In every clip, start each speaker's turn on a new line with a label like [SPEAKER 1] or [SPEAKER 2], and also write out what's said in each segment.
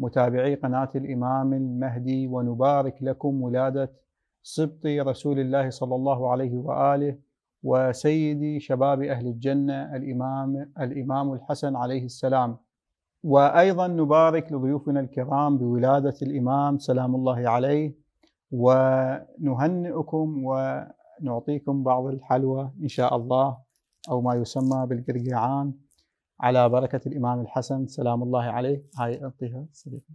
[SPEAKER 1] متابعي قناة الإمام المهدي ونبارك لكم ولادة سبط رسول الله صلى الله عليه وآله وسيدي شباب أهل الجنة الإمام الإمام الحسن عليه السلام وأيضا نبارك لضيوفنا الكرام بولادة الإمام سلام الله عليه ونهنئكم ونعطيكم بعض الحلوى إن شاء الله أو ما يسمى بالقرقيعان على بركة الإمام الحسن سلام الله عليه هاي أعطيها صديقي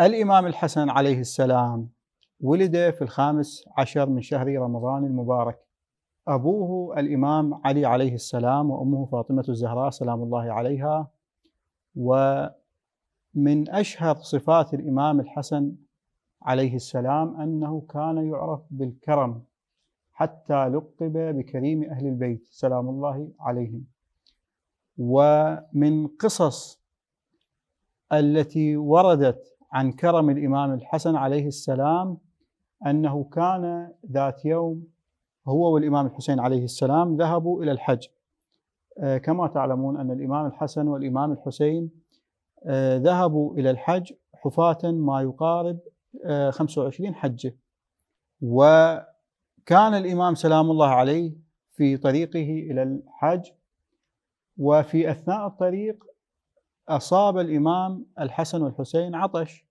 [SPEAKER 1] الإمام الحسن عليه السلام ولد في الخامس عشر من شهر رمضان المبارك أبوه الإمام علي عليه السلام وأمه فاطمة الزهراء سلام الله عليها ومن أشهر صفات الإمام الحسن عليه السلام أنه كان يعرف بالكرم حتى لقب بكريم أهل البيت سلام الله عليهم ومن قصص التي وردت عن كرم الإمام الحسن عليه السلام أنه كان ذات يوم هو والإمام الحسين عليه السلام ذهبوا إلى الحج آه، كما تعلمون أن الإمام الحسن والإمام الحسين آه، ذهبوا إلى الحج حفاة ما يقارب 25 آه، حجه وكان الامام سلام الله عليه في طريقه الى الحج وفي اثناء الطريق اصاب الامام الحسن والحسين عطش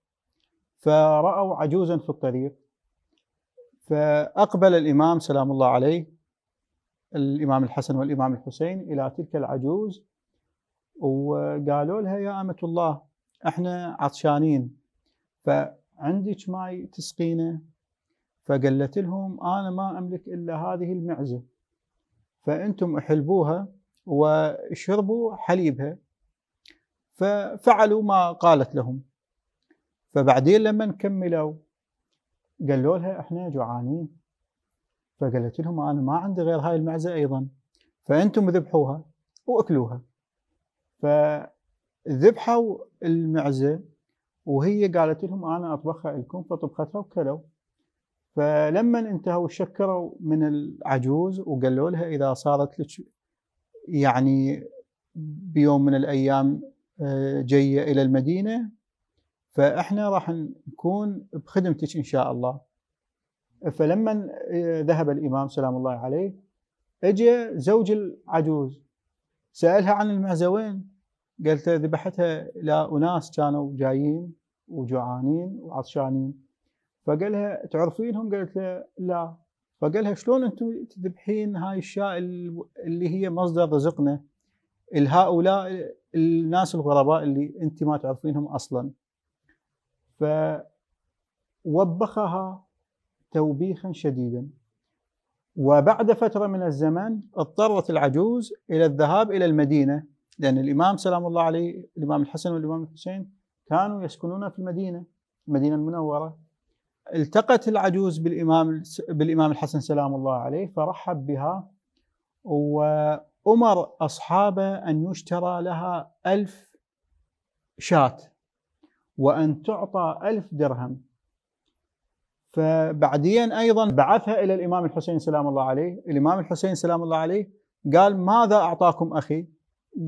[SPEAKER 1] فراوا عجوزا في الطريق فاقبل الامام سلام الله عليه الامام الحسن والامام الحسين الى تلك العجوز وقالوا لها يا امه الله احنا عطشانين ف عندك ماي تسقينه فقالت لهم انا ما املك الا هذه المعزه فانتم احلبوها وشربوا حليبها ففعلوا ما قالت لهم فبعدين لما كملوا قالوا لها احنا جوعانين فقالت لهم انا ما عندي غير هاي المعزه ايضا فانتم ذبحوها واكلوها فذبحوا المعزه وهي قالت لهم انا اطبخها لكم فطبختها وكلوا فلما انتهوا شكروا من العجوز وقالوا لها اذا صارت لك يعني بيوم من الايام آه، جايه الى المدينه فاحنا راح نكون بخدمتك ان شاء الله فلما آه، ذهب الامام سلام الله عليه اجى زوج العجوز سالها عن المعزوين قلت ذبحتها لأناس كانوا جايين وجوعانين وعطشانين فقال لها تعرفينهم؟ قالت له لا فقال لها شلون انتم تذبحين هاي الشاء اللي هي مصدر رزقنا لهؤلاء الناس الغرباء اللي انت ما تعرفينهم اصلا فوبخها توبيخا شديدا وبعد فتره من الزمن اضطرت العجوز الى الذهاب الى المدينه لأن الإمام سلام الله عليه الإمام الحسن والإمام الحسين كانوا يسكنون في المدينة المدينة المنورة التقت العجوز بالإمام بالإمام الحسن سلام الله عليه فرحب بها وأمر أصحابه أن يشترى لها ألف شاة وأن تعطى ألف درهم فبعدين أيضا بعثها إلى الإمام الحسين سلام الله عليه الإمام الحسين سلام الله عليه قال ماذا أعطاكم أخي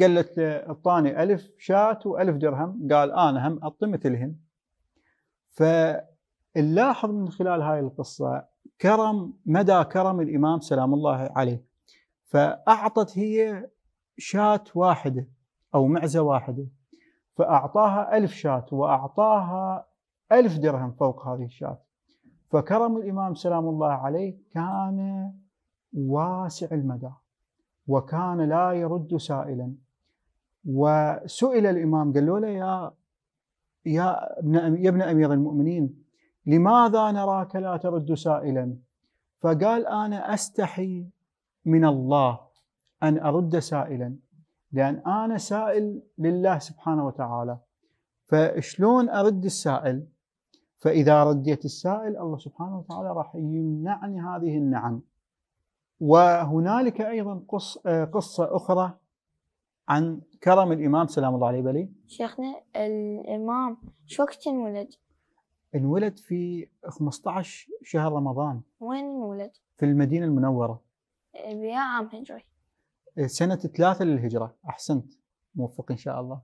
[SPEAKER 1] قالت الطاني ألف شاة وألف درهم قال أنا هم أعطي مثلهن فنلاحظ من خلال هاي القصة كرم مدى كرم الإمام سلام الله عليه فأعطت هي شاة واحدة أو معزة واحدة فأعطاها ألف شاة وأعطاها ألف درهم فوق هذه الشاة فكرم الإمام سلام الله عليه كان واسع المدى وكان لا يرد سائلا وسئل الإمام قالوا له يا يا ابن يا ابن أمير المؤمنين لماذا نراك لا ترد سائلا فقال أنا أستحي من الله أن أرد سائلا لأن أنا سائل لله سبحانه وتعالى فشلون أرد السائل فإذا رديت السائل الله سبحانه وتعالى راح يمنعني هذه النعم وهنالك ايضا قص آه، قصه اخرى عن كرم الامام سلام الله عليه بلي شيخنا الامام شو وقت انولد؟ انولد في 15 شهر رمضان وين انولد؟ في المدينه المنوره آه، بيا عام هجري آه، سنه ثلاثه للهجره احسنت موفق ان شاء الله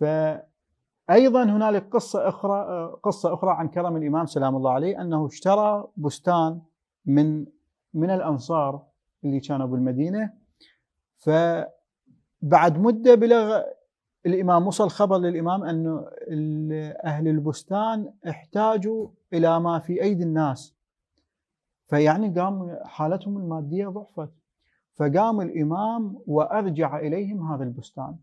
[SPEAKER 1] فايضا هنالك قصه اخرى قصه اخرى عن كرم الامام سلام الله عليه انه اشترى بستان من من الأنصار اللي كانوا بالمدينة فبعد مدة بلغ الإمام وصل خبر للإمام أنه أهل البستان احتاجوا إلى ما في أيدي الناس فيعني قام حالتهم المادية ضعفت فقام الإمام وأرجع إليهم هذا البستان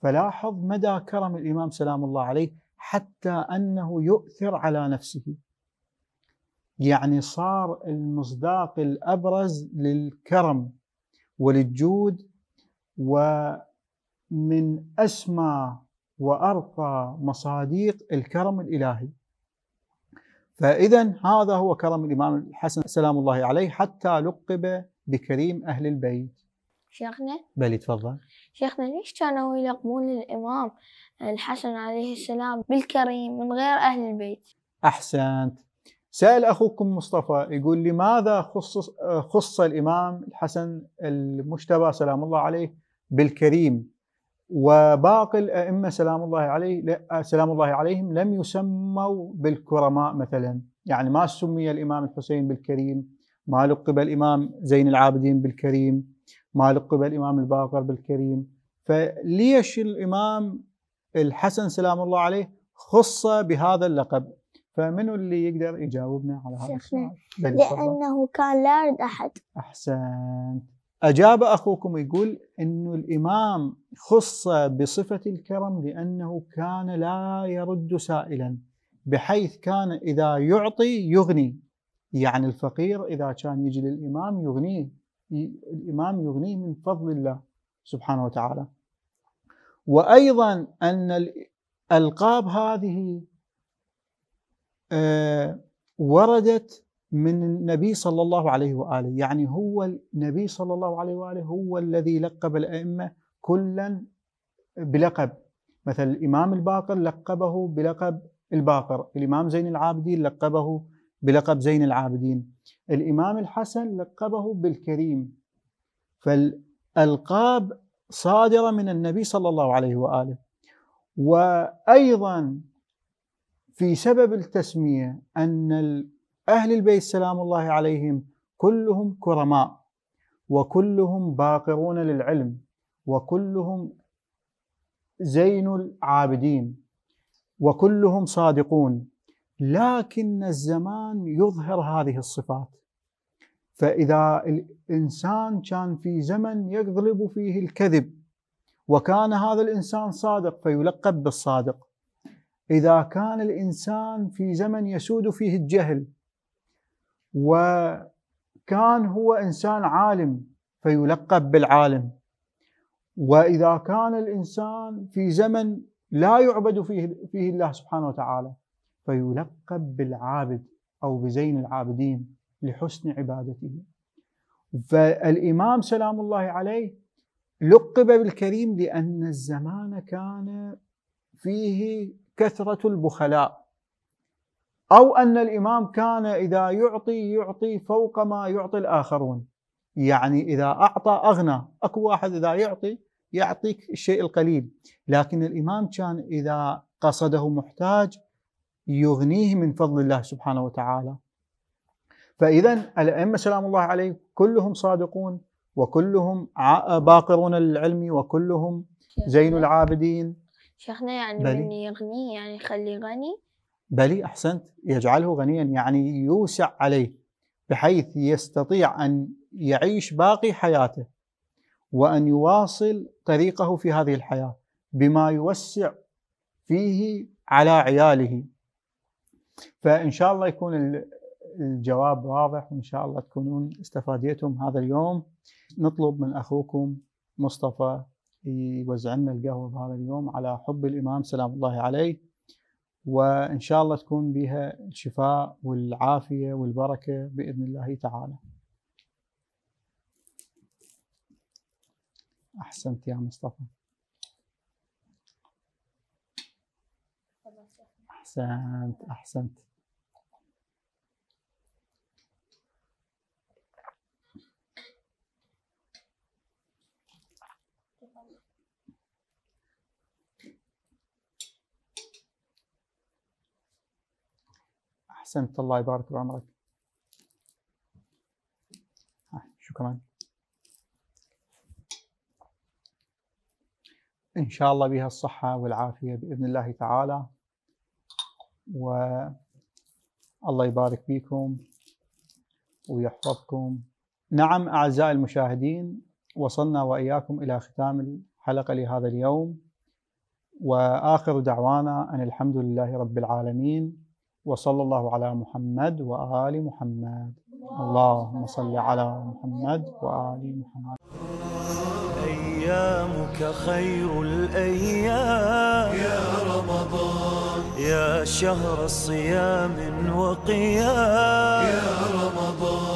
[SPEAKER 1] فلاحظ مدى كرم الإمام سلام الله عليه حتى أنه يؤثر على نفسه يعني صار المصداق الابرز للكرم وللجود ومن اسمى وارقى مصاديق الكرم الالهي. فاذا هذا هو كرم الامام الحسن سلام الله عليه حتى لقب بكريم اهل البيت. شيخنا بلي تفضل شيخنا ليش كانوا يلقبون الإمام الحسن عليه السلام بالكريم من غير أهل البيت أحسنت سأل أخوكم مصطفى يقول لماذا خصص, خص الإمام الحسن المجتبى سلام الله عليه بالكريم وباقي الأئمة سلام الله عليه سلام الله عليهم لم يسموا بالكرماء مثلا يعني ما سمي الإمام الحسين بالكريم ما لقب الإمام زين العابدين بالكريم ما لقب الإمام الباقر بالكريم فليش الإمام الحسن سلام الله عليه خص بهذا اللقب فمنو اللي يقدر يجاوبنا على هذا السؤال؟ لأنه كان لا يرد أحد أحسنت أجاب أخوكم يقول أن الإمام خص بصفة الكرم لأنه كان لا يرد سائلا بحيث كان إذا يعطي يغني يعني الفقير إذا كان يجي للإمام يغنيه الإمام يغنيه من فضل الله سبحانه وتعالى وأيضا أن الألقاب هذه آه، وردت من النبي صلى الله عليه واله، يعني هو النبي صلى الله عليه واله هو الذي لقب الائمه كلا بلقب، مثل الامام الباقر لقبه بلقب الباقر، الامام زين العابدين لقبه بلقب زين العابدين، الامام الحسن لقبه بالكريم. فالالقاب صادره من النبي صلى الله عليه واله. وايضا في سبب التسمية أن أهل البيت سلام الله عليهم كلهم كرماء وكلهم باقرون للعلم وكلهم زين العابدين وكلهم صادقون لكن الزمان يظهر هذه الصفات فإذا الإنسان كان في زمن يغلب فيه الكذب وكان هذا الإنسان صادق فيلقب بالصادق إذا كان الإنسان في زمن يسود فيه الجهل وكان هو إنسان عالم فيلقب بالعالم وإذا كان الإنسان في زمن لا يعبد فيه, فيه الله سبحانه وتعالى فيلقب بالعابد أو بزين العابدين لحسن عبادته فالإمام سلام الله عليه لقب بالكريم لأن الزمان كان فيه كثرة البخلاء أو أن الإمام كان إذا يعطي يعطي فوق ما يعطي الآخرون يعني إذا أعطى أغنى أكو واحد إذا يعطي يعطيك الشيء القليل لكن الإمام كان إذا قصده محتاج يغنيه من فضل الله سبحانه وتعالى فإذا الأئمة سلام الله عليه كلهم صادقون وكلهم باقرون للعلم وكلهم زين العابدين شيخنا يعني بلي. من يغني يعني يخليه غني بلي أحسنت يجعله غنيا يعني يوسع عليه بحيث يستطيع أن يعيش باقي حياته وأن يواصل طريقه في هذه الحياة بما يوسع فيه على عياله فإن شاء الله يكون الجواب واضح وإن شاء الله تكونون استفاديتم هذا اليوم نطلب من أخوكم مصطفى يوزع لنا القهوه بهذا اليوم على حب الامام سلام الله عليه وان شاء الله تكون بها الشفاء والعافيه والبركه باذن الله تعالى. احسنت يا مصطفى. احسنت احسنت. أحسنت الله يبارك بعمرك شكرا إن شاء الله بها الصحة والعافية بإذن الله تعالى و الله يبارك فيكم ويحفظكم نعم أعزائي المشاهدين وصلنا وإياكم إلى ختام الحلقة لهذا اليوم وآخر دعوانا أن الحمد لله رب العالمين وصلى الله على محمد وآل محمد اللهم صل على محمد وآل محمد أيامك خير الأيام يا رمضان يا شهر صيام وقيام يا رمضان